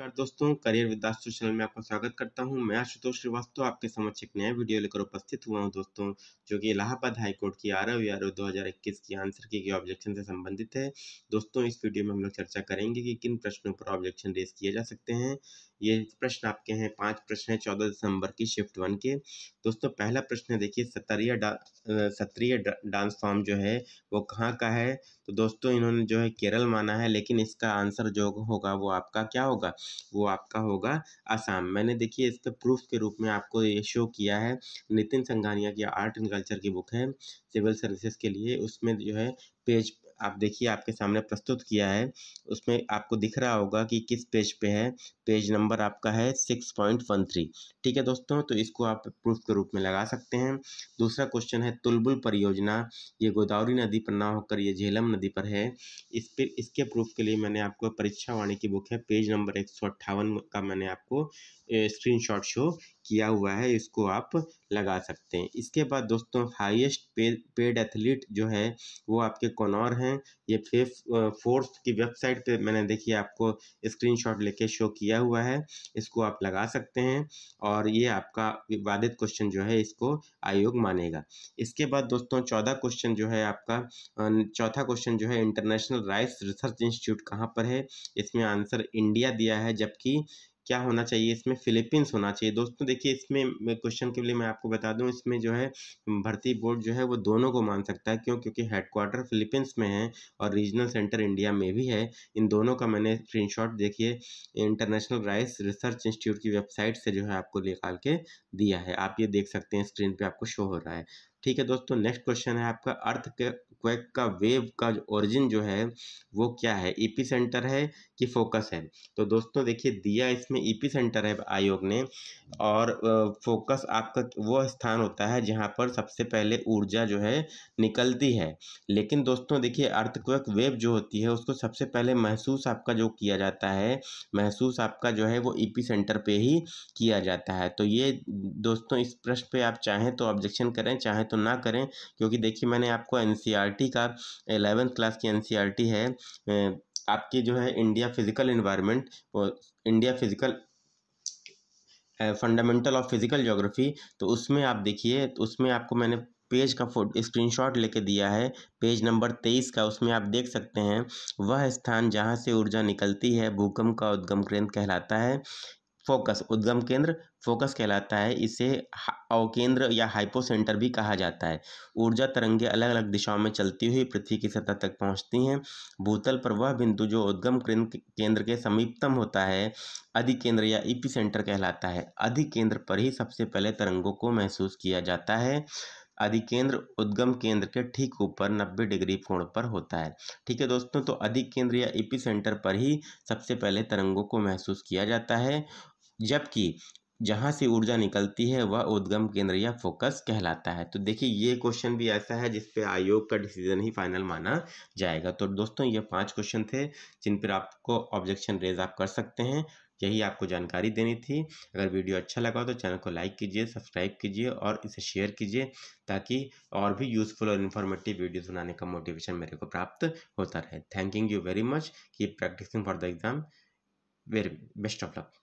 नमस्कार दोस्तों career with channel में आपका स्वागत करता हूं मैं आशुतोष श्रीवास्तव आपके समक्ष एक नया वीडियो लेकर उपस्थित हुआ हूं दोस्तों जो कि इलाहाबाद हाईकोर्ट की आरओ आर दो हज़ार इक्कीस की आंसर की गई ऑब्जेक्शन से संबंधित है दोस्तों इस वीडियो में हम लोग चर्चा करेंगे कि किन प्रश्नों पर ऑब्जेक्शन रेस किए जा सकते हैं ये प्रश्न आपके हैं पांच प्रश्न हैं चौदह दिसंबर की शिफ्ट वन के दोस्तों पहला प्रश्न है देखिए सतरिया डा डांस फॉर्म जो है वो कहाँ का है तो दोस्तों इन्होंने जो है केरल माना है लेकिन इसका आंसर जो होगा वो आपका क्या होगा वो आपका होगा आसाम मैंने देखिए इसके प्रूफ के रूप में आपको ये शो किया है नितिन संघानिया की आर्ट एंड कल्चर की बुक है सिविल सर्विसेज के लिए उसमें जो है पेज आप देखिए आपके सामने प्रस्तुत किया है उसमें आपको दिख रहा होगा कि किस पेज पे है पेज नंबर आपका है सिक्स पॉइंट वन थ्री ठीक है दोस्तों तो इसको आप प्रूफ के रूप में लगा सकते हैं दूसरा क्वेश्चन है तुलबुल परियोजना ये गोदावरी नदी पर ना होकर ये झेलम नदी पर है इस पर इसके प्रूफ के लिए मैंने आपको परीक्षा वाणी की बुक है पेज नंबर एक का मैंने आपको स्क्रीन शो किया हुआ है इसको आप लगा सकते हैं इसके बाद दोस्तों हाईएस्ट पे, पेड एथलीट जो है वो आपके कोनौर हैं ये फेफ फोर्थ की वेबसाइट पे मैंने देखिए आपको स्क्रीनशॉट लेके शो किया हुआ है इसको आप लगा सकते हैं और ये आपका विवादित क्वेश्चन जो है इसको आयोग मानेगा इसके बाद दोस्तों चौदह क्वेश्चन जो है आपका चौथा क्वेश्चन जो है इंटरनेशनल राइस रिसर्च इंस्टीट्यूट कहाँ पर है इसमें आंसर इंडिया दिया है जबकि क्या होना चाहिए इसमें फिलीपींस होना चाहिए दोस्तों देखिए इसमें क्वेश्चन के लिए मैं आपको बता दूं इसमें जो है भर्ती बोर्ड जो है वो दोनों को मान सकता है क्यों क्योंकि हेडक्वार्टर फिलीपींस में है और रीजनल सेंटर इंडिया में भी है इन दोनों का मैंने स्क्रीनशॉट देखिए इंटरनेशनल राइस रिसर्च इंस्टीट्यूट की वेबसाइट से जो है आपको निकाल के दिया है आप ये देख सकते हैं स्क्रीन पर आपको शो हो रहा है ठीक है दोस्तों नेक्स्ट क्वेश्चन है आपका अर्थ के इक्वेक का वेव का जो ओरिजिन जो है वो क्या है ईपी सेंटर है कि फोकस है तो दोस्तों देखिए दिया इसमें ईपी सेंटर है आयोग ने और फोकस आपका वो स्थान होता है जहाँ पर सबसे पहले ऊर्जा जो है निकलती है लेकिन दोस्तों देखिए अर्थक्वेक वेव जो होती है उसको सबसे पहले महसूस आपका जो किया जाता है महसूस आपका जो है वो ईपी सेंटर पे ही किया जाता है तो ये दोस्तों इस प्रश्न पे आप चाहें तो ऑब्जेक्शन करें चाहें तो ना करें क्योंकि देखिए मैंने आपको एन सी आर E का एलेवेंथ क्लास की एन e है आपकी जो है इंडिया फिजिकल इन्वायरमेंट और India physical fundamental of physical geography तो उसमें आप देखिए तो उसमें आपको मैंने पेज का फोटो स्क्रीनशॉट लेके दिया है पेज नंबर तेईस का उसमें आप देख सकते हैं वह स्थान जहाँ से ऊर्जा निकलती है भूकंप का उद्गम केंद्र कहलाता है फोकस उद्गम केंद्र फोकस कहलाता है इसे अवकेंद्र या हाइपोसेंटर भी कहा जाता है ऊर्जा तरंगे अलग अलग दिशाओं में चलती हुई पृथ्वी की सतह तक पहुंचती हैं भूतल पर वह बिंदु जो उद्गम केंद्र के समीपतम होता है अधिकेंद्र या सेंटर कहलाता है अधिकेंद्र पर ही सबसे पहले तरंगों को महसूस किया जाता है अधिकेंद्र उद्गम केंद्र के ठीक ऊपर 90 डिग्री कोण पर होता है ठीक है दोस्तों तो अधिक केंद्र या इपी सेंटर पर ही सबसे पहले तरंगों को महसूस किया जाता है जबकि जहाँ से ऊर्जा निकलती है वह उद्गम केंद्र या फोकस कहलाता है तो देखिए ये क्वेश्चन भी ऐसा है जिस पे आयोग का डिसीजन ही फाइनल माना जाएगा तो दोस्तों ये पांच क्वेश्चन थे जिन पर आपको ऑब्जेक्शन रेज आप कर सकते हैं यही आपको जानकारी देनी थी अगर वीडियो अच्छा लगा तो चैनल को लाइक कीजिए सब्सक्राइब कीजिए और इसे शेयर कीजिए ताकि और भी यूज़फुल और इन्फॉर्मेटिव वीडियोज़ बनाने का मोटिवेशन मेरे को प्राप्त होता रहे थैंकिंग यू वेरी मच की practising for the exam very best of luck